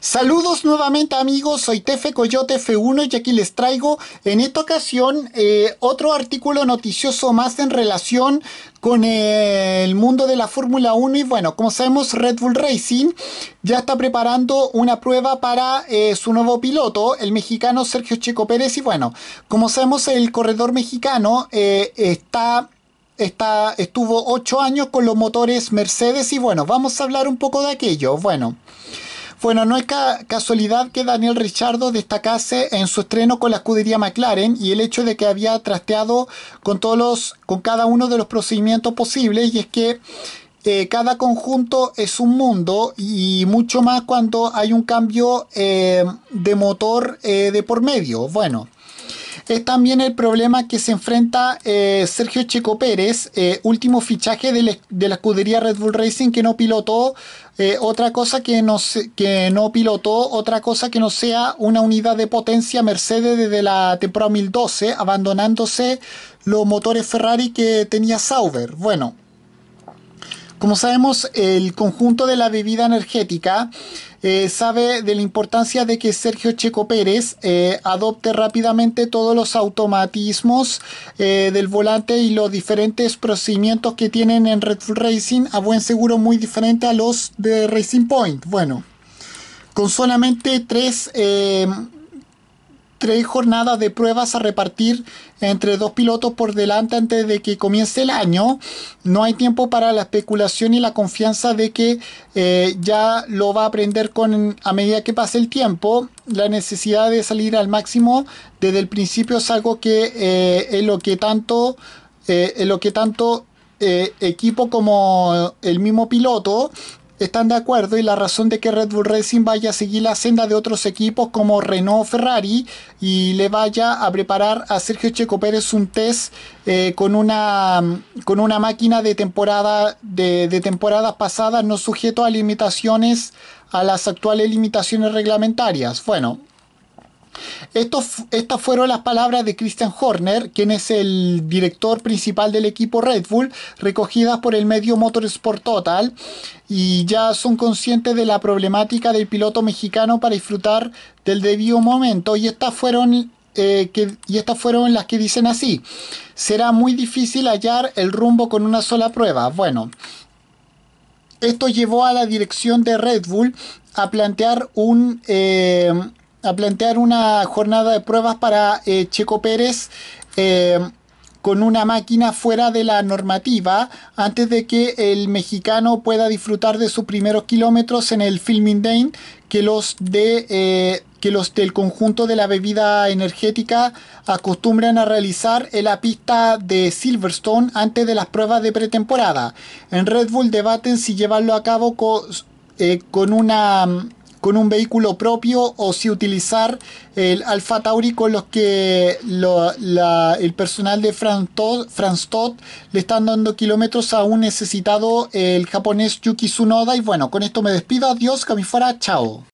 Saludos nuevamente amigos, soy Tefe Coyote F1 y aquí les traigo en esta ocasión eh, otro artículo noticioso más en relación con el mundo de la Fórmula 1 y bueno, como sabemos Red Bull Racing ya está preparando una prueba para eh, su nuevo piloto, el mexicano Sergio Checo Pérez y bueno, como sabemos el corredor mexicano eh, está Está, estuvo 8 años con los motores Mercedes y bueno, vamos a hablar un poco de aquello. Bueno, bueno, no es casualidad que Daniel Richardo destacase en su estreno con la escudería McLaren y el hecho de que había trasteado con todos los, con cada uno de los procedimientos posibles y es que eh, cada conjunto es un mundo y mucho más cuando hay un cambio eh, de motor eh, de por medio. Bueno es también el problema que se enfrenta eh, Sergio Checo Pérez, eh, último fichaje de, la escudería Red Bull Racing que no pilotó eh, otra cosa que no, que no pilotó otra cosa que no sea una unidad de potencia Mercedes desde la temporada 2012, abandonándose los motores Ferrari que tenía Sauber. Bueno, como sabemos, el conjunto de la bebida energética eh, sabe de la importancia de que Sergio Checo Pérez eh, adopte rápidamente todos los automatismos eh, del volante y los diferentes procedimientos que tienen en Red Bull Racing, a buen seguro muy diferente a los de Racing Point. Bueno, con solamente tres tres jornadas de pruebas a repartir entre dos pilotos por delante antes de que comience el año. No hay tiempo para la especulación y la confianza de que eh, ya lo va a aprender con, a medida que pase el tiempo. La necesidad de salir al máximo desde el principio es algo que eh, es lo que tanto, eh, lo que tanto equipo como el mismo piloto están de acuerdo y la razón de que Red Bull Racing vaya a seguir la senda de otros equipos como Renault Ferrari y le vaya a preparar a Sergio Checo Pérez un test eh, con, una, con una máquina de temporada de, de temporadas pasadas no sujeto a limitaciones a las actuales limitaciones reglamentarias. Bueno, estas fueron las palabras de Christian Horner, quien es el director principal del equipo Red Bull, recogidas por el medio Motorsport Total, y ya son conscientes de la problemática del piloto mexicano para disfrutar del debido momento, y estas fueron eh, y fueron las que dicen así. Será muy difícil hallar el rumbo con una sola prueba. Bueno, esto llevó a la dirección de Red Bull a plantear un, eh, a plantear una jornada de pruebas para eh, Checo Pérez eh, con una máquina fuera de la normativa antes de que el mexicano pueda disfrutar de sus primeros kilómetros en el Filming Day que los de eh, que los del conjunto de la bebida energética acostumbran a realizar en la pista de Silverstone antes de las pruebas de pretemporada. En Red Bull debaten si llevarlo a cabo con una con un vehículo propio o si utilizar el Alfa Tauri con los que el personal de Franz Todd, le están dando kilómetros a un necesitado el japonés Yuki Tsunoda y bueno, con esto me despido, adiós, fuera, chao.